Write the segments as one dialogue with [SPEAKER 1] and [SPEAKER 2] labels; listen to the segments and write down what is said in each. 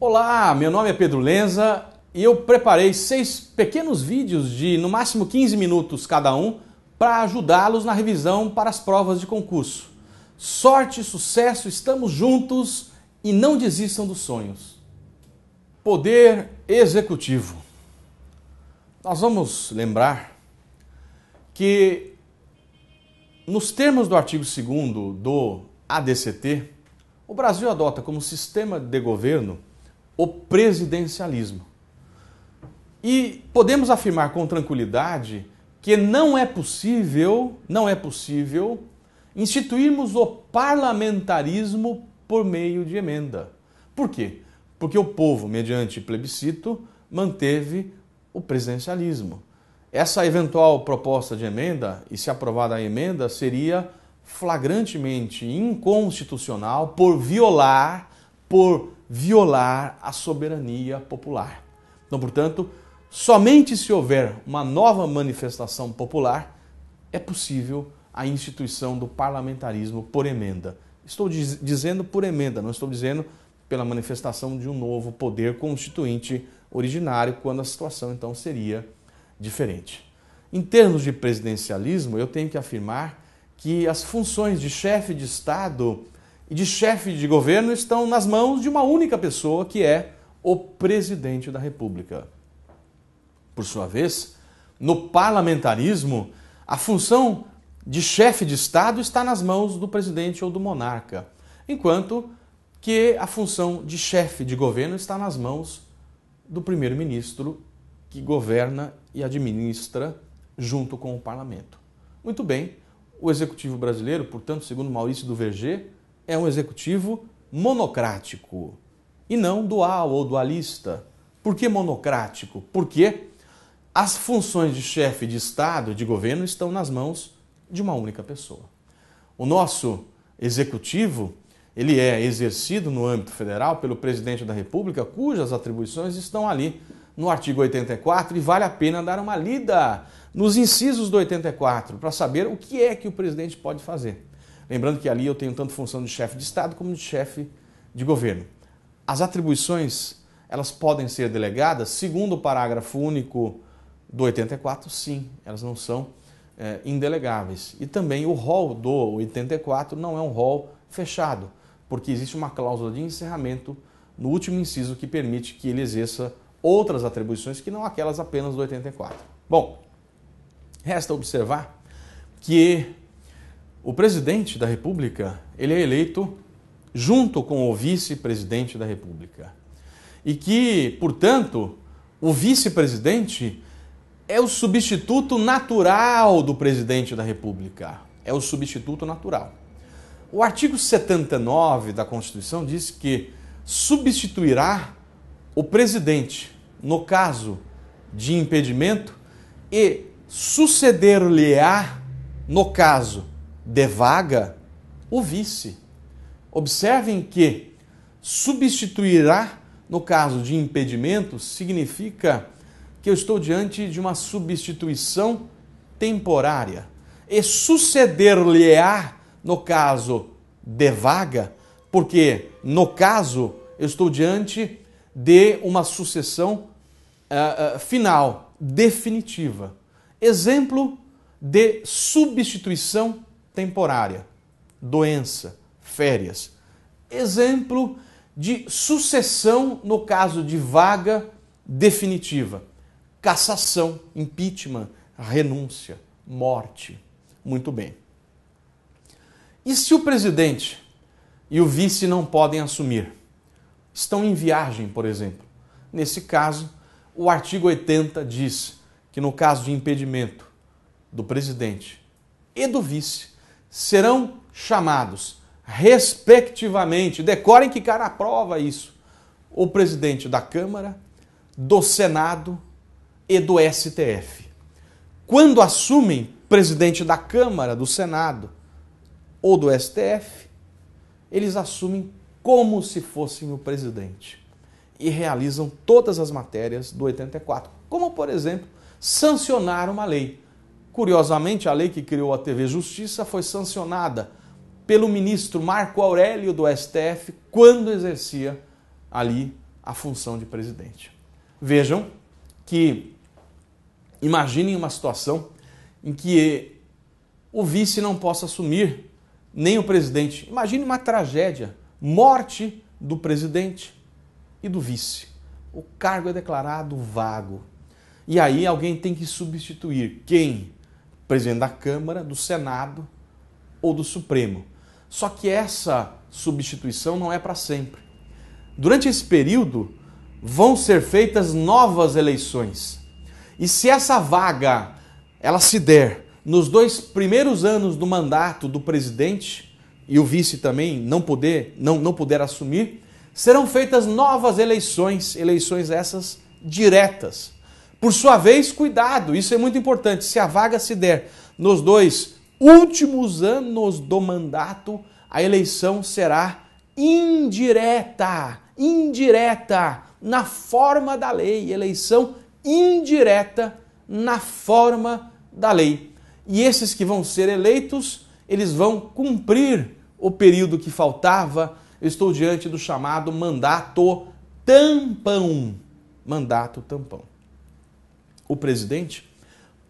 [SPEAKER 1] Olá, meu nome é Pedro Lenza e eu preparei seis pequenos vídeos de no máximo 15 minutos cada um para ajudá-los na revisão para as provas de concurso. Sorte, sucesso, estamos juntos e não desistam dos sonhos. Poder executivo. Nós vamos lembrar que, nos termos do artigo 2 do ADCT, o Brasil adota como sistema de governo o presidencialismo. E podemos afirmar com tranquilidade que não é possível, não é possível instituirmos o parlamentarismo por meio de emenda. Por quê? Porque o povo, mediante plebiscito, manteve o presidencialismo. Essa eventual proposta de emenda, e se aprovada a emenda, seria flagrantemente inconstitucional por violar por violar a soberania popular. Então, portanto, somente se houver uma nova manifestação popular é possível a instituição do parlamentarismo por emenda. Estou diz dizendo por emenda, não estou dizendo pela manifestação de um novo poder constituinte originário, quando a situação então seria diferente. Em termos de presidencialismo, eu tenho que afirmar que as funções de chefe de Estado e de chefe de governo estão nas mãos de uma única pessoa, que é o presidente da República. Por sua vez, no parlamentarismo, a função de chefe de Estado está nas mãos do presidente ou do monarca, enquanto que a função de chefe de governo está nas mãos do primeiro-ministro, que governa e administra junto com o parlamento. Muito bem, o executivo brasileiro, portanto, segundo Maurício do é um executivo monocrático e não dual ou dualista. Por que monocrático? Porque as funções de chefe de Estado e de governo estão nas mãos de uma única pessoa. O nosso executivo, ele é exercido no âmbito federal pelo presidente da República, cujas atribuições estão ali no artigo 84 e vale a pena dar uma lida nos incisos do 84 para saber o que é que o presidente pode fazer. Lembrando que ali eu tenho tanto função de chefe de Estado como de chefe de governo. As atribuições, elas podem ser delegadas, segundo o parágrafo único do 84, sim, elas não são é, indelegáveis. E também o rol do 84 não é um rol fechado, porque existe uma cláusula de encerramento no último inciso que permite que ele exerça outras atribuições que não aquelas apenas do 84. Bom, resta observar que o presidente da República, ele é eleito junto com o vice-presidente da República. E que, portanto, o vice-presidente é o substituto natural do presidente da República. É o substituto natural. O artigo 79 da Constituição diz que substituirá o presidente no caso de impedimento e suceder-lhe-á no caso devaga o vice. Observem que substituirá, no caso de impedimento, significa que eu estou diante de uma substituição temporária. E suceder-lhe-á, no caso, de vaga porque no caso eu estou diante de uma sucessão uh, uh, final, definitiva. Exemplo de substituição temporária, doença, férias. Exemplo de sucessão no caso de vaga definitiva, cassação, impeachment, renúncia, morte. Muito bem. E se o presidente e o vice não podem assumir? Estão em viagem, por exemplo. Nesse caso, o artigo 80 diz que no caso de impedimento do presidente e do vice, serão chamados, respectivamente, decorem que cara aprova isso, o presidente da Câmara, do Senado e do STF. Quando assumem presidente da Câmara, do Senado ou do STF, eles assumem como se fossem o presidente e realizam todas as matérias do 84, como, por exemplo, sancionar uma lei. Curiosamente, a lei que criou a TV Justiça foi sancionada pelo ministro Marco Aurélio do STF quando exercia ali a função de presidente. Vejam que imaginem uma situação em que o vice não possa assumir, nem o presidente. Imagine uma tragédia, morte do presidente e do vice. O cargo é declarado vago. E aí alguém tem que substituir quem? presidente da Câmara, do Senado ou do Supremo. Só que essa substituição não é para sempre. Durante esse período, vão ser feitas novas eleições. E se essa vaga ela se der nos dois primeiros anos do mandato do presidente e o vice também não poder não, não puder assumir, serão feitas novas eleições, eleições essas diretas. Por sua vez, cuidado, isso é muito importante. Se a vaga se der nos dois últimos anos do mandato, a eleição será indireta, indireta na forma da lei, eleição indireta na forma da lei. E esses que vão ser eleitos, eles vão cumprir o período que faltava. Eu estou diante do chamado mandato tampão. Mandato tampão o presidente,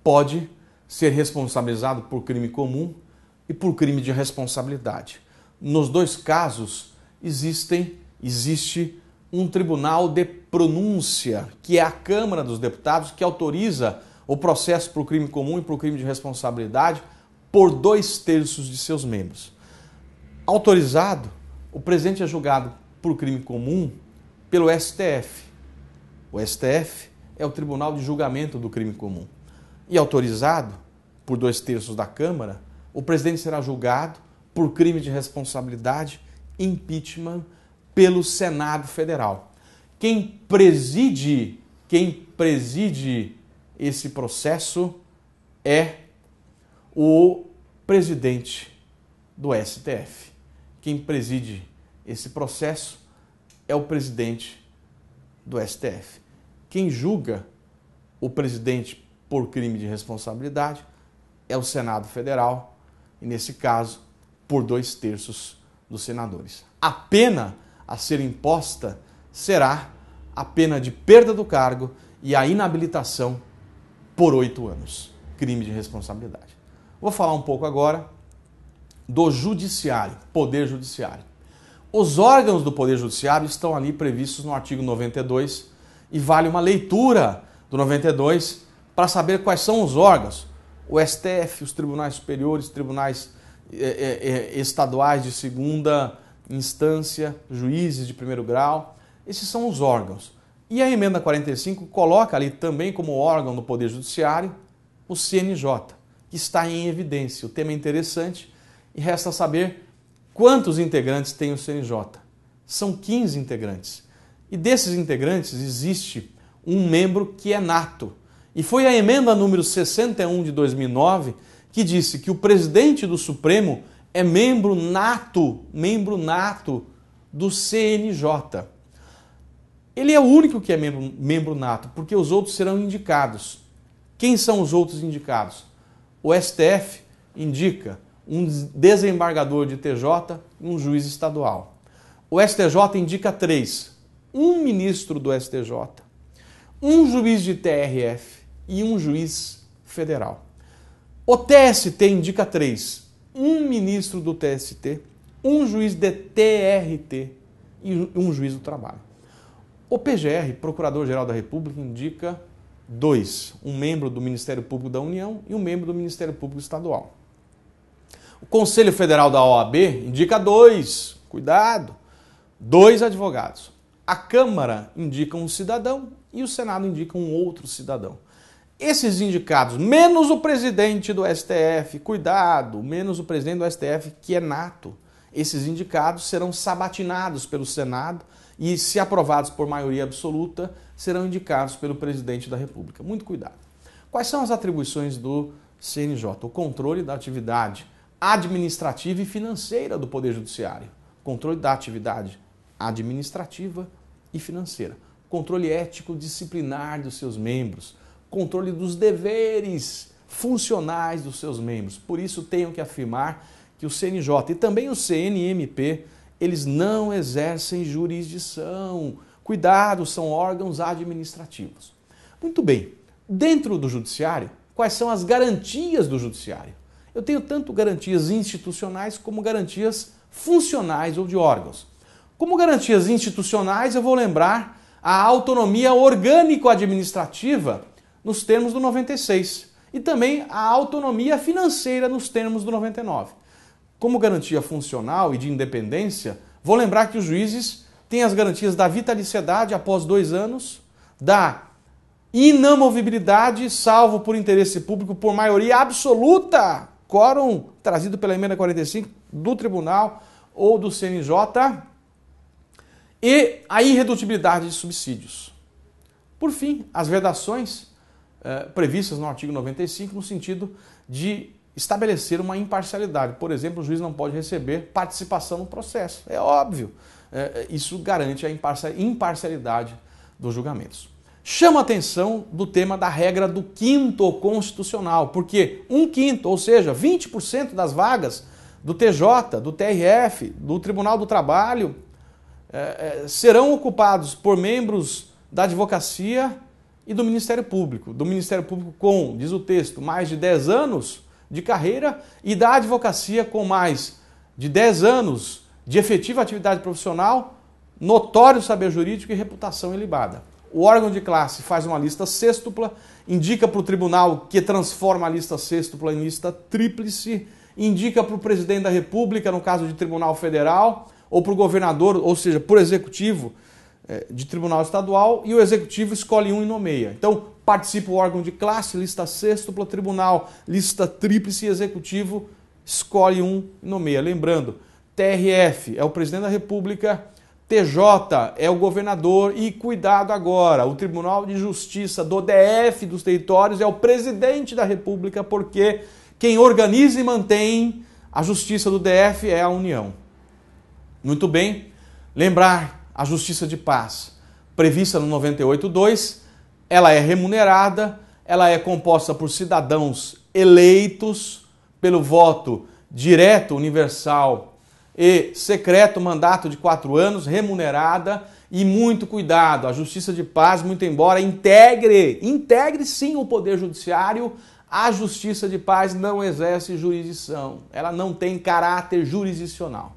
[SPEAKER 1] pode ser responsabilizado por crime comum e por crime de responsabilidade. Nos dois casos, existem, existe um tribunal de pronúncia, que é a Câmara dos Deputados, que autoriza o processo para o crime comum e para o crime de responsabilidade por dois terços de seus membros. Autorizado, o presidente é julgado por crime comum pelo STF. O STF é o Tribunal de Julgamento do Crime Comum. E autorizado por dois terços da Câmara, o presidente será julgado por crime de responsabilidade, impeachment, pelo Senado Federal. Quem preside, quem preside esse processo é o presidente do STF. Quem preside esse processo é o presidente do STF. Quem julga o presidente por crime de responsabilidade é o Senado Federal, e nesse caso, por dois terços dos senadores. A pena a ser imposta será a pena de perda do cargo e a inabilitação por oito anos. Crime de responsabilidade. Vou falar um pouco agora do Judiciário, Poder Judiciário. Os órgãos do Poder Judiciário estão ali previstos no artigo 92 e vale uma leitura do 92 para saber quais são os órgãos. O STF, os tribunais superiores, tribunais eh, eh, eh, estaduais de segunda instância, juízes de primeiro grau, esses são os órgãos. E a emenda 45 coloca ali também como órgão do Poder Judiciário o CNJ, que está em evidência. O tema é interessante e resta saber quantos integrantes tem o CNJ. São 15 integrantes. E desses integrantes existe um membro que é nato. E foi a emenda número 61 de 2009 que disse que o presidente do Supremo é membro nato, membro nato do CNJ. Ele é o único que é membro, membro nato, porque os outros serão indicados. Quem são os outros indicados? O STF indica um desembargador de TJ e um juiz estadual. O STJ indica três: um ministro do STJ, um juiz de TRF e um juiz federal. O TST indica três: um ministro do TST, um juiz de TRT e um juiz do trabalho. O PGR, Procurador-Geral da República, indica dois: um membro do Ministério Público da União e um membro do Ministério Público Estadual. O Conselho Federal da OAB indica dois, cuidado, dois advogados. A Câmara indica um cidadão e o Senado indica um outro cidadão. Esses indicados, menos o presidente do STF, cuidado, menos o presidente do STF que é nato, esses indicados serão sabatinados pelo Senado e, se aprovados por maioria absoluta, serão indicados pelo presidente da República. Muito cuidado. Quais são as atribuições do CNJ? O controle da atividade administrativa e financeira do Poder Judiciário, controle da atividade administrativa e financeira, controle ético disciplinar dos seus membros, controle dos deveres funcionais dos seus membros. Por isso tenho que afirmar que o CNJ e também o CNMP, eles não exercem jurisdição. Cuidado, são órgãos administrativos. Muito bem. Dentro do judiciário, quais são as garantias do judiciário? Eu tenho tanto garantias institucionais como garantias funcionais ou de órgãos. Como garantias institucionais, eu vou lembrar a autonomia orgânico-administrativa nos termos do 96 e também a autonomia financeira nos termos do 99. Como garantia funcional e de independência, vou lembrar que os juízes têm as garantias da vitaliciedade após dois anos, da inamovibilidade, salvo por interesse público, por maioria absoluta, quórum trazido pela emenda 45 do tribunal ou do CNJ, e a irredutibilidade de subsídios. Por fim, as vedações eh, previstas no artigo 95 no sentido de estabelecer uma imparcialidade. Por exemplo, o juiz não pode receber participação no processo. É óbvio. Eh, isso garante a imparcialidade dos julgamentos. Chama atenção do tema da regra do quinto constitucional, porque um quinto, ou seja, 20% das vagas do TJ, do TRF, do Tribunal do Trabalho é, é, serão ocupados por membros da advocacia e do Ministério Público. Do Ministério Público com, diz o texto, mais de 10 anos de carreira e da advocacia com mais de 10 anos de efetiva atividade profissional, notório saber jurídico e reputação ilibada. O órgão de classe faz uma lista sextupla, indica para o tribunal que transforma a lista sextupla em lista tríplice, indica para o presidente da República, no caso de Tribunal Federal, ou para o governador, ou seja, por executivo é, de tribunal estadual, e o executivo escolhe um e nomeia. Então, participa o órgão de classe, lista sextupla, tribunal, lista tríplice, executivo escolhe um e nomeia. Lembrando, TRF é o presidente da República, TJ é o governador e cuidado agora, o Tribunal de Justiça do DF dos territórios é o presidente da República, porque quem organiza e mantém a justiça do DF é a União. Muito bem, lembrar a justiça de paz prevista no 98.2, ela é remunerada, ela é composta por cidadãos eleitos pelo voto direto, universal e secreto, mandato de quatro anos, remunerada e muito cuidado. A justiça de paz, muito embora integre, integre sim o poder judiciário, a justiça de paz não exerce jurisdição, ela não tem caráter jurisdicional.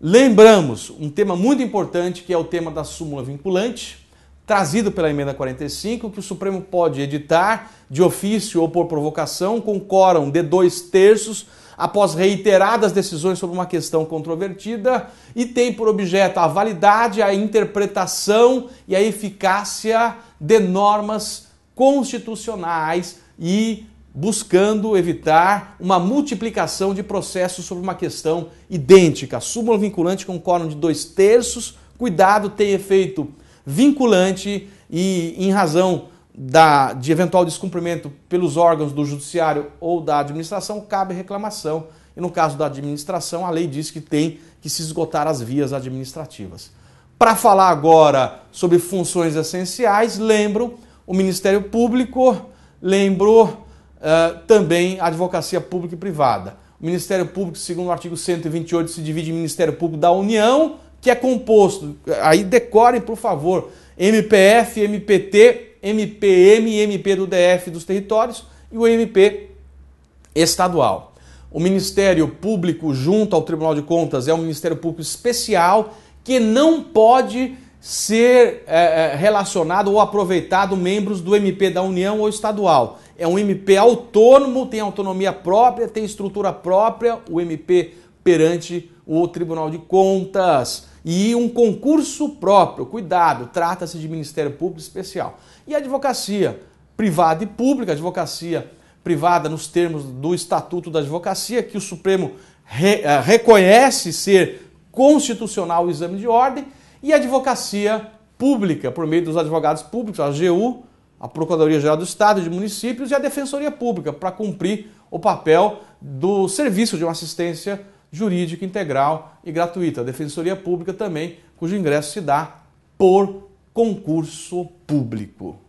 [SPEAKER 1] Lembramos um tema muito importante que é o tema da súmula vinculante, trazido pela emenda 45, que o Supremo pode editar de ofício ou por provocação com quórum de dois terços após reiteradas decisões sobre uma questão controvertida e tem por objeto a validade, a interpretação e a eficácia de normas constitucionais e buscando evitar uma multiplicação de processos sobre uma questão idêntica. Súmula vinculante com quórum de dois terços, cuidado, tem efeito vinculante e em razão da, de eventual descumprimento pelos órgãos do judiciário ou da administração, cabe reclamação. E no caso da administração, a lei diz que tem que se esgotar as vias administrativas. Para falar agora sobre funções essenciais, lembro o Ministério Público, lembro uh, também a advocacia pública e privada. O Ministério Público, segundo o artigo 128, se divide em Ministério Público da União, que é composto, aí decorem, por favor, MPF, MPT, MPM e MP do DF dos territórios e o MP estadual. O Ministério Público, junto ao Tribunal de Contas, é um Ministério Público especial que não pode ser é, relacionado ou aproveitado membros do MP da União ou estadual é um MP autônomo, tem autonomia própria, tem estrutura própria, o MP perante o Tribunal de Contas e um concurso próprio. Cuidado, trata-se de Ministério Público Especial. E a advocacia privada e pública, advocacia privada nos termos do Estatuto da Advocacia, que o Supremo re, uh, reconhece ser constitucional o exame de ordem, e a advocacia pública, por meio dos advogados públicos, a AGU, a Procuradoria-Geral do Estado, de municípios e a Defensoria Pública para cumprir o papel do serviço de uma assistência jurídica integral e gratuita. A Defensoria Pública também, cujo ingresso se dá por concurso público.